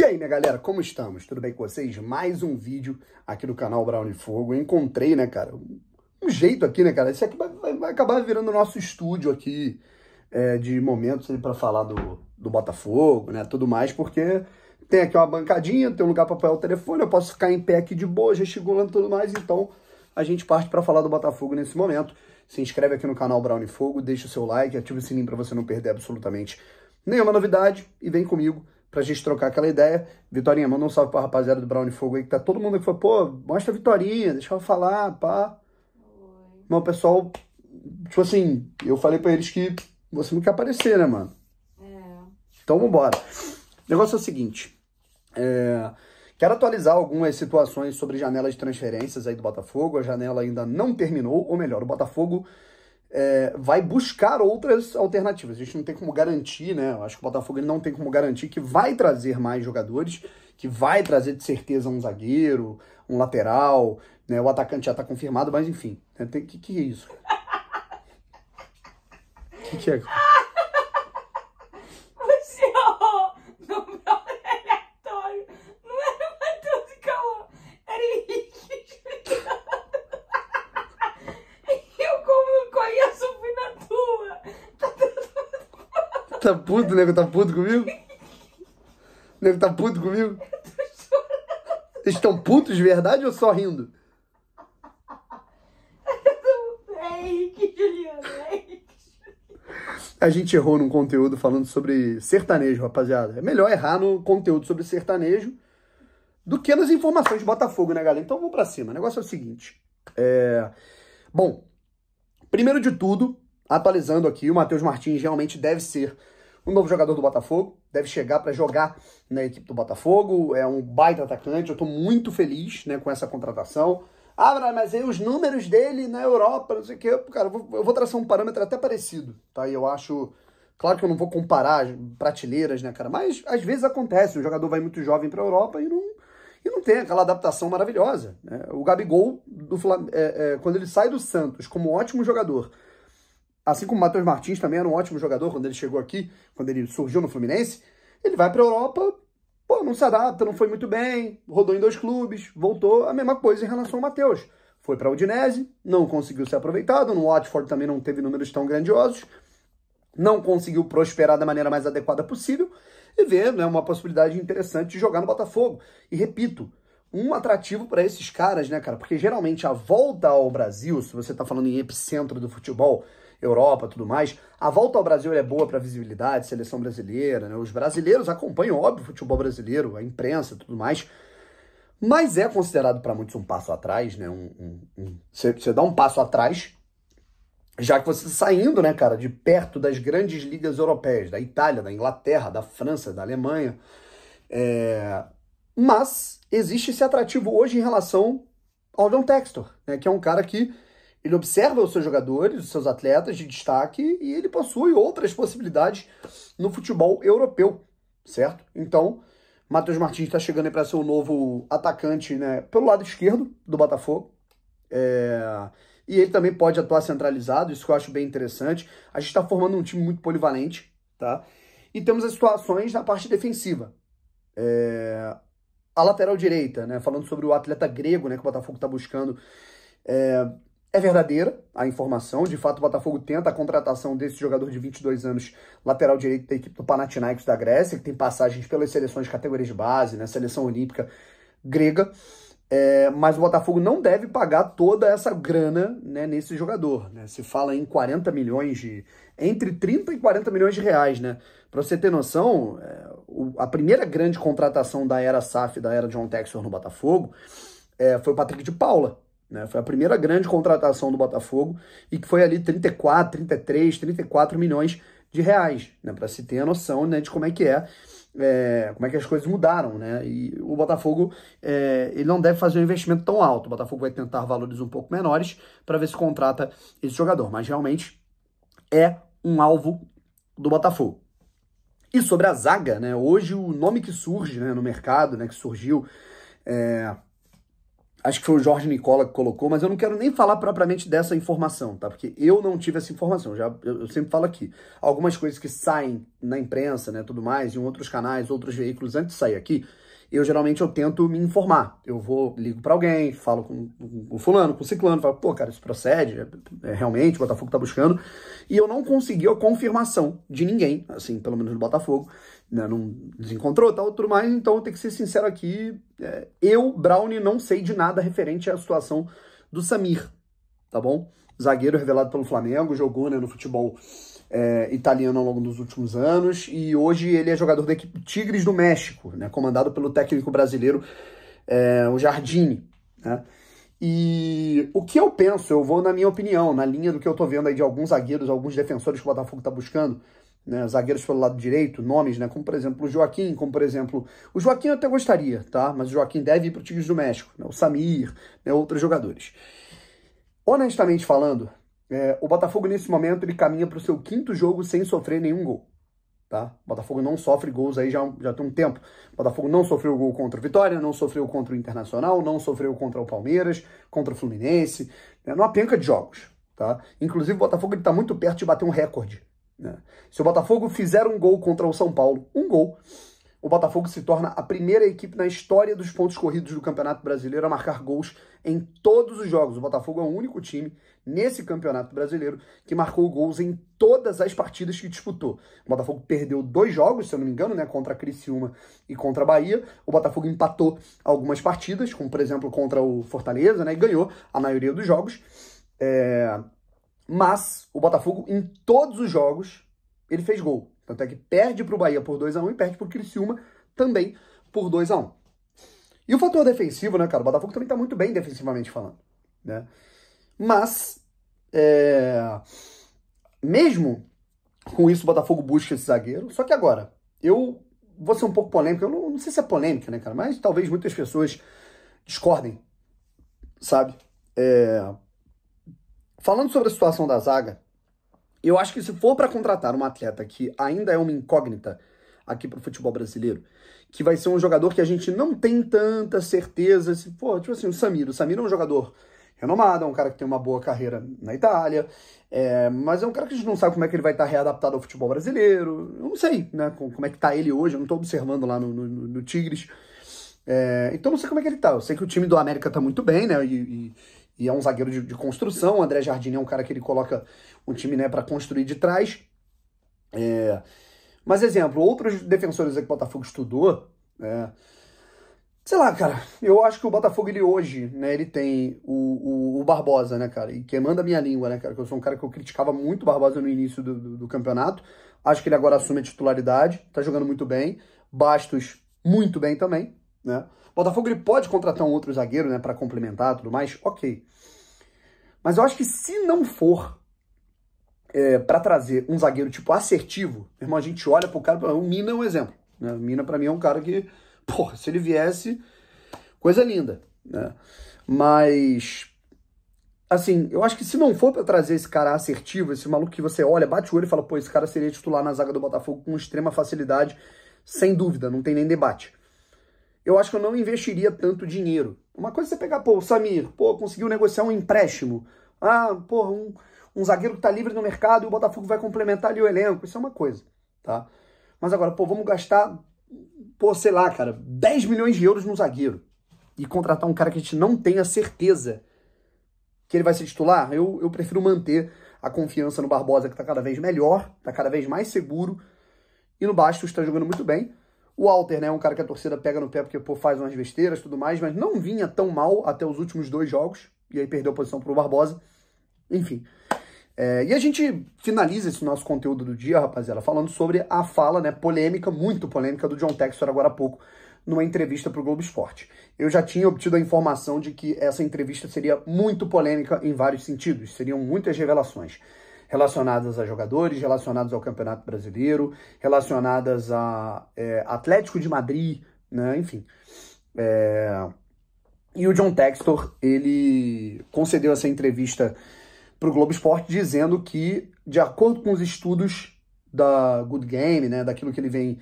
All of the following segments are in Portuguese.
E aí, minha galera, como estamos? Tudo bem com vocês? Mais um vídeo aqui do canal Brown e Fogo. Eu encontrei, né, cara, um, jeito aqui, né, cara? Isso aqui vai, vai, vai acabar virando o nosso estúdio aqui é, de momentos para falar do, do Botafogo, né, tudo mais, porque tem aqui uma bancadinha, tem um lugar para apoiar o telefone, eu posso ficar em pé aqui de boa, gesticulando tudo mais, então a gente parte para falar do Botafogo nesse momento. Se inscreve aqui no canal Brown e Fogo, deixa o seu like, ativa o sininho para você não perder absolutamente nenhuma novidade e vem comigo pra gente trocar aquela ideia. Vitorinha, manda um salve pra rapaziada do Brown Fogo aí, que tá todo mundo que foi, pô, mostra a Vitorinha, deixa ela falar, pá. Oi. Mas o pessoal, tipo assim, eu falei pra eles que você não quer aparecer, né, mano? É. Então vambora. O negócio é o seguinte, é... Quero atualizar algumas situações sobre janela de transferências aí do Botafogo. A janela ainda não terminou, ou melhor, o Botafogo é, vai buscar outras alternativas. A gente não tem como garantir, né? Eu acho que o Botafogo não tem como garantir que vai trazer mais jogadores, que vai trazer de certeza um zagueiro, um lateral, né? O atacante já está confirmado, mas enfim. O né? que, que é isso? O que, que é? tá puto, nego tá puto comigo? Nego tá puto comigo? Eu tô chorando. Estão putos de verdade ou só rindo? É Henrique, Juliana, A gente errou num conteúdo falando sobre sertanejo, rapaziada. É melhor errar no conteúdo sobre sertanejo do que nas informações de Botafogo, né, galera? Então vamos pra cima. O negócio é o seguinte. É... Bom, primeiro de tudo, atualizando aqui, o Matheus Martins realmente deve ser um novo jogador do Botafogo, deve chegar para jogar na equipe do Botafogo, é um baita atacante, eu estou muito feliz né, com essa contratação. Ah, mas aí os números dele na Europa, não sei o quê, cara, eu vou, eu vou traçar um parâmetro até parecido, tá? E eu acho Claro que eu não vou comparar prateleiras, né, cara? Mas às vezes acontece, o jogador vai muito jovem para a Europa e não, e não tem aquela adaptação maravilhosa. Né? O Gabigol, do Flam é, é, quando ele sai do Santos como um ótimo jogador assim como o Matheus Martins também era um ótimo jogador quando ele chegou aqui, quando ele surgiu no Fluminense, ele vai para a Europa, pô, não se adapta, não foi muito bem, rodou em dois clubes, voltou, a mesma coisa em relação ao Matheus. Foi para a Udinese, não conseguiu ser aproveitado, no Watford também não teve números tão grandiosos, não conseguiu prosperar da maneira mais adequada possível, e vendo é uma possibilidade interessante de jogar no Botafogo. E repito, um atrativo para esses caras, né, cara? Porque geralmente a volta ao Brasil, se você está falando em epicentro do futebol, Europa tudo mais. A volta ao Brasil é boa para visibilidade, seleção brasileira, né? Os brasileiros acompanham, óbvio, o futebol brasileiro, a imprensa tudo mais. Mas é considerado para muitos um passo atrás, né? Um, Você um, um... dá um passo atrás, já que você saindo, né, cara, de perto das grandes ligas europeias, da Itália, da Inglaterra, da França, da Alemanha. É... Mas existe esse atrativo hoje em relação ao John Textor, né, que é um cara que ele observa os seus jogadores, os seus atletas de destaque e ele possui outras possibilidades no futebol europeu, certo? Então, Matheus Martins está chegando para ser o novo atacante né, pelo lado esquerdo do Botafogo. É... E ele também pode atuar centralizado, isso que eu acho bem interessante. A gente está formando um time muito polivalente, tá? E temos as situações na parte defensiva. É... A lateral direita, né? Falando sobre o atleta grego, né? Que o Botafogo está buscando. É... É verdadeira a informação, de fato o Botafogo tenta a contratação desse jogador de 22 anos, lateral direito da equipe do Panathinaikos da Grécia, que tem passagens pelas seleções de categorias de base, né, seleção olímpica grega, é, mas o Botafogo não deve pagar toda essa grana né, nesse jogador. Né? Se fala em 40 milhões de. entre 30 e 40 milhões de reais, né? Para você ter noção, é, o, a primeira grande contratação da era SAF, da era John Texor no Botafogo, é, foi o Patrick de Paula, né? Foi a primeira grande contratação do Botafogo e que foi ali 34, 33, 34 milhões de reais, né? para se ter a noção né, de como é que é, é, como é que as coisas mudaram. Né? E o Botafogo é, ele não deve fazer um investimento tão alto. O Botafogo vai tentar valores um pouco menores para ver se contrata esse jogador, mas realmente é um alvo do Botafogo. E sobre a zaga, né? Hoje o nome que surge né, no mercado, né, que surgiu é, acho que foi o Jorge Nicola que colocou, mas eu não quero nem falar propriamente dessa informação, tá? Porque eu não tive essa informação, já eu, eu, sempre falo aqui. Algumas coisas que saem na imprensa, né, tudo mais, em outros canais, outros veículos, antes de sair aqui, eu geralmente eu tento me informar. Eu vou, ligo para alguém, falo com, o fulano, com o ciclano, falo, pô, cara, isso procede, é, é, realmente, o Botafogo tá buscando. E eu não consegui a confirmação de ninguém, assim, pelo menos do Botafogo, né, não desencontrou tal, tudo mais, então eu tenho que ser sincero aqui, é, eu, Brownie, não sei de nada referente à situação do Samir, tá bom? Zagueiro revelado pelo Flamengo, jogou né, no futebol é, italiano ao longo dos últimos anos e hoje ele é jogador da equipe Tigres do México, né, comandado pelo técnico brasileiro é, o Jardine. Né? E o que eu penso, eu vou na minha opinião, na linha do que eu tô vendo aí de alguns zagueiros, alguns defensores que o Botafogo tá buscando, né, zagueiros pelo lado direito, nomes, né, como por exemplo o Joaquim, como por exemplo, o Joaquim eu até gostaria, tá, mas o Joaquim deve ir para o Tigres do México, né, o Samir, né, outros jogadores. Honestamente falando, é, o Botafogo, nesse momento, ele caminha para o seu quinto jogo sem sofrer nenhum gol. Tá? O Botafogo não sofre gols aí já, já tem um tempo. O Botafogo não sofreu gol contra o Vitória, não sofreu contra o Internacional, não sofreu contra o Palmeiras, contra o Fluminense. é né? uma penca de jogos. Tá? Inclusive, o Botafogo está muito perto de bater um recorde. Né? Se o Botafogo fizer um gol contra o São Paulo, um gol, o Botafogo se torna a primeira equipe na história dos pontos corridos do Campeonato Brasileiro a marcar gols em todos os jogos. O Botafogo é o único time nesse Campeonato Brasileiro que marcou gols em todas as partidas que disputou. O Botafogo perdeu dois jogos, se eu não me engano, né, contra a Criciúma e contra a Bahia. O Botafogo empatou algumas partidas, como por exemplo contra o Fortaleza, né, e ganhou a maioria dos jogos. É... Mas o Botafogo em todos os jogos ele fez gol. Tanto é que perde para o Bahia por 2 a 1 e perde para o Criciúma também por 2 a 1 E o fator defensivo, né, cara? O Botafogo também está muito bem defensivamente falando. Né? Mas, é... mesmo com isso, o Botafogo busca esse zagueiro. Só que agora, eu vou ser um pouco polêmico. Eu não, não sei se é polêmica, né, cara? Mas talvez muitas pessoas discordem, sabe? É... Falando sobre a situação da zaga, eu acho que se for para contratar um atleta que ainda é uma incógnita aqui para o futebol brasileiro, que vai ser um jogador que a gente não tem tanta certeza, se for, tipo assim, o Samir, o Samir é um jogador renomado, é um cara que tem uma boa carreira na Itália, é, mas é um cara que a gente não sabe como é que ele vai estar tá readaptado ao futebol brasileiro, eu não sei, né, como é que está ele hoje, eu não estou observando lá no, no, no Tigres, é, então não sei como é que ele está. eu sei que o time do América está muito bem, né, e, e e é um zagueiro de, de construção. O André Jardim é um cara que ele coloca um time né, para construir de trás. É... Mas, exemplo, outros defensores que o Botafogo estudou, é... sei lá, cara, eu acho que o Botafogo ele hoje, né, ele tem o, o, o, Barbosa, né, cara, e queimando a minha língua, né, cara, que eu sou um cara que eu criticava muito o Barbosa no início do, do, do campeonato. Acho que ele agora assume a titularidade, tá jogando muito bem. Bastos, muito bem também, né? Botafogo ele pode contratar um outro zagueiro, né, para complementar tudo mais, ok. Mas eu acho que se não for é, para trazer um zagueiro tipo assertivo, irmão, a gente olha pro cara, o Mina é um exemplo. Né? O Mina para mim é um cara que, porra, se ele viesse, coisa linda, né? Mas assim, eu acho que se não for para trazer esse cara assertivo, esse maluco que você olha, bate o olho e fala, pô, esse cara seria titular na zaga do Botafogo com extrema facilidade, sem dúvida, não tem nem debate eu acho que eu não investiria tanto dinheiro. Uma coisa é você pegar, pô, o Samir, pô, conseguiu negociar um empréstimo. Ah, pô, um, um zagueiro que tá livre no mercado e o Botafogo vai complementar ali o elenco. Isso é uma coisa, tá? Mas agora, pô, vamos gastar, pô, sei lá, cara, 10 milhões de euros num zagueiro e contratar um cara que a gente não tenha certeza que ele vai ser titular, eu, eu prefiro manter a confiança no Barbosa, que tá cada vez melhor, tá cada vez mais seguro, e no Bastos está jogando muito bem. O Walter, né, é um cara que a torcida pega no pé porque pô, faz umas besteiras e tudo mais, mas não vinha tão mal até os últimos dois jogos, e aí perdeu a posição pro Barbosa. Enfim. É, e a gente finaliza esse nosso conteúdo do dia, rapaziada, falando sobre a fala, né, polêmica, muito polêmica, do John Textor agora há pouco, numa entrevista para o Globo Esporte. Eu já tinha obtido a informação de que essa entrevista seria muito polêmica em vários sentidos, seriam muitas revelações relacionadas a jogadores, relacionadas ao Campeonato Brasileiro, relacionadas a é, Atlético de Madrid, né? enfim. É... E o John Textor, ele concedeu essa entrevista para o Globo Esporte dizendo que, de acordo com os estudos da Good Game, né, daquilo que ele vem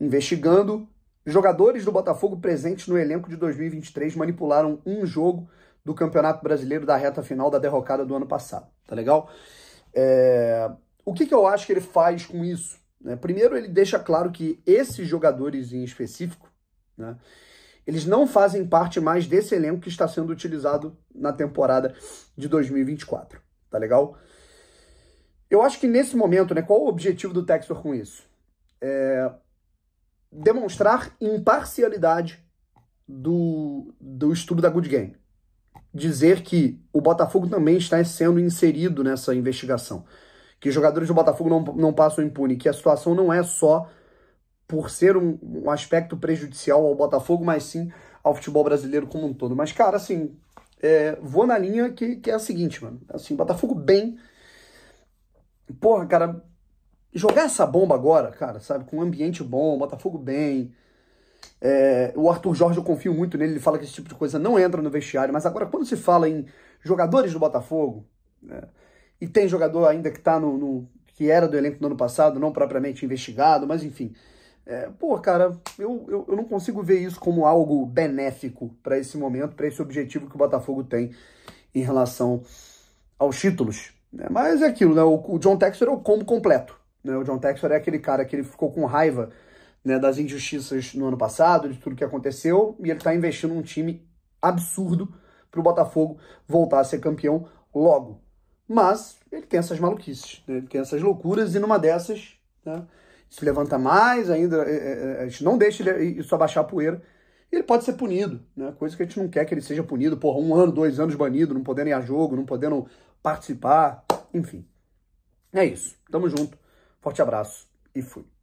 investigando, jogadores do Botafogo presentes no elenco de 2023 manipularam um jogo do Campeonato Brasileiro da reta final da derrocada do ano passado. Tá legal? É... O que, que eu acho que ele faz com isso? Né? Primeiro, ele deixa claro que esses jogadores em específico, né, eles não fazem parte mais desse elenco que está sendo utilizado na temporada de 2024. Tá legal? Eu acho que nesse momento, né, qual o objetivo do Textor com isso? É demonstrar imparcialidade do, do estudo da Good Game dizer que o Botafogo também está sendo inserido nessa investigação. Que os jogadores do Botafogo não, não passam impune, que a situação não é só por ser um, um aspecto prejudicial ao Botafogo, mas sim ao futebol brasileiro como um todo. Mas, cara, assim, é, vou na linha que, que é a seguinte, mano. Assim, Botafogo bem. Porra, cara, jogar essa bomba agora, cara, sabe? Com um ambiente bom, Botafogo bem, é, o Arthur Jorge, eu confio muito nele, ele fala que esse tipo de coisa não entra no vestiário, mas agora quando se fala em jogadores do Botafogo, né, e tem jogador ainda que tá no, no, que era do elenco do ano passado, não propriamente investigado, mas enfim. É, pô, cara, eu, eu, eu não consigo ver isso como algo benéfico para esse momento, para esse objetivo que o Botafogo tem em relação aos títulos. Né? Mas é aquilo, né? O, o John Textor é o combo completo. Né? O John Textor é aquele cara que ele ficou com raiva né, das injustiças no ano passado, de tudo que aconteceu, e ele está investindo num time absurdo para o Botafogo voltar a ser campeão logo. Mas ele tem essas maluquices, né? ele tem essas loucuras, e numa dessas, né, se levanta mais ainda, é, é, é, a gente não deixa ele, isso abaixar a poeira, ele pode ser punido, né? coisa que a gente não quer que ele seja punido, porra, um ano, dois anos banido, não podendo ir a jogo, não podendo participar, enfim. É isso, tamo junto, forte abraço e fui.